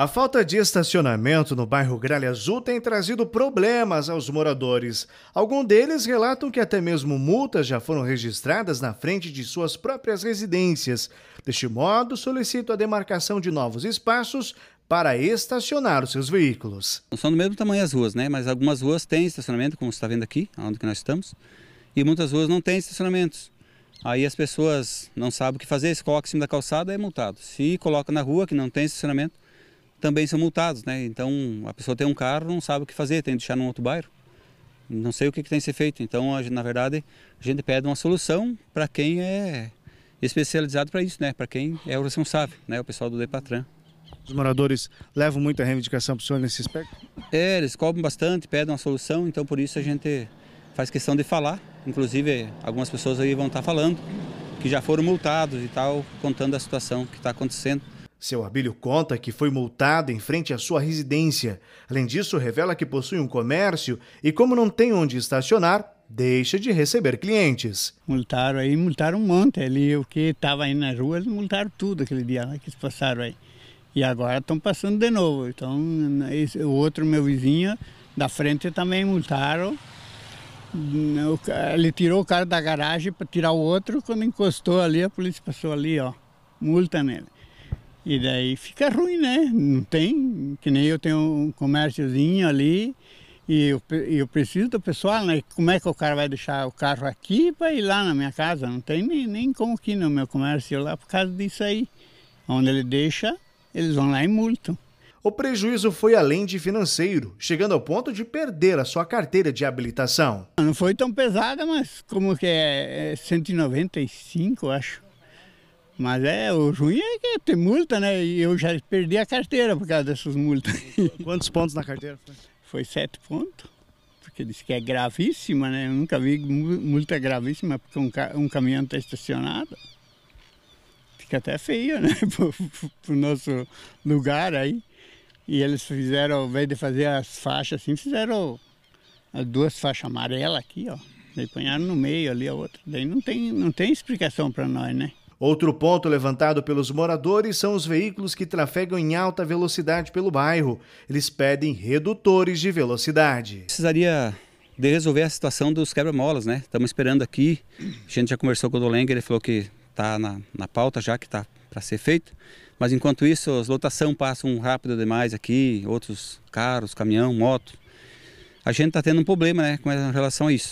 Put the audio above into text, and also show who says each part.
Speaker 1: A falta de estacionamento no bairro Gralha Azul tem trazido problemas aos moradores. Alguns deles relatam que até mesmo multas já foram registradas na frente de suas próprias residências. Deste modo, solicito a demarcação de novos espaços
Speaker 2: para estacionar os seus veículos. Não são do mesmo tamanho as ruas, né? Mas algumas ruas têm estacionamento, como você está vendo aqui, onde nós estamos, e muitas ruas não têm estacionamentos. Aí as pessoas não sabem o que fazer, se coloca em cima da calçada é multado. Se coloca na rua que não tem estacionamento, também são multados, né? Então a pessoa tem um carro, não sabe o que fazer, tem que deixar num outro bairro. Não sei o que, que tem que ser feito. Então, a, na verdade, a gente pede uma solução para quem é especializado para isso, né? Para quem é o responsável, né? O pessoal do Depatran. Os moradores
Speaker 1: levam muita reivindicação para o senhor nesse aspecto?
Speaker 2: É, eles cobram bastante, pedem uma solução, então por isso a gente faz questão de falar. Inclusive, algumas pessoas aí vão estar tá falando que já foram multados e tal, contando a situação que está acontecendo. Seu Abílio conta que foi multado
Speaker 1: em frente à sua residência. Além disso, revela que possui um comércio e, como não tem
Speaker 3: onde estacionar, deixa de receber clientes. Multaram aí, multaram um monte ali. O que estava aí nas ruas, multaram tudo aquele dia que eles passaram aí. E agora estão passando de novo. Então, esse, o outro meu vizinho da frente também multaram. Ele tirou o cara da garagem para tirar o outro. Quando encostou ali, a polícia passou ali, ó. Multa nele. E daí fica ruim, né? Não tem, que nem eu tenho um comérciozinho ali e eu, eu preciso do pessoal, né? Como é que o cara vai deixar o carro aqui para ir lá na minha casa? Não tem nem, nem como que no meu comércio lá por causa disso aí. Onde ele deixa, eles vão lá e multam. O prejuízo foi além de financeiro, chegando ao ponto de perder a sua carteira de habilitação. Não foi tão pesada, mas como que é, é 195, acho. Mas é, o ruim é que tem multa, né? E eu já perdi a carteira por causa dessas multas. Quantos pontos na carteira foi? Foi sete pontos. Porque disse que é gravíssima, né? Eu nunca vi multa gravíssima porque um, ca um caminhão está estacionado. Fica até feio, né? Para o nosso lugar aí. E eles fizeram, ao invés de fazer as faixas assim, fizeram as duas faixas amarelas aqui, ó. Daí apanharam no meio ali a outra. Daí não tem, não tem explicação para nós, né? Outro ponto levantado pelos moradores são os veículos que trafegam em alta velocidade
Speaker 1: pelo bairro. Eles pedem redutores de velocidade.
Speaker 2: Precisaria de resolver a situação dos quebra-molas, né? Estamos esperando aqui. A gente já conversou com o Dolenga, ele falou que está na, na pauta já, que está para ser feito. Mas enquanto isso, as lotação passam rápido demais aqui, outros carros, caminhão, moto. A gente está tendo um problema né, com relação a isso.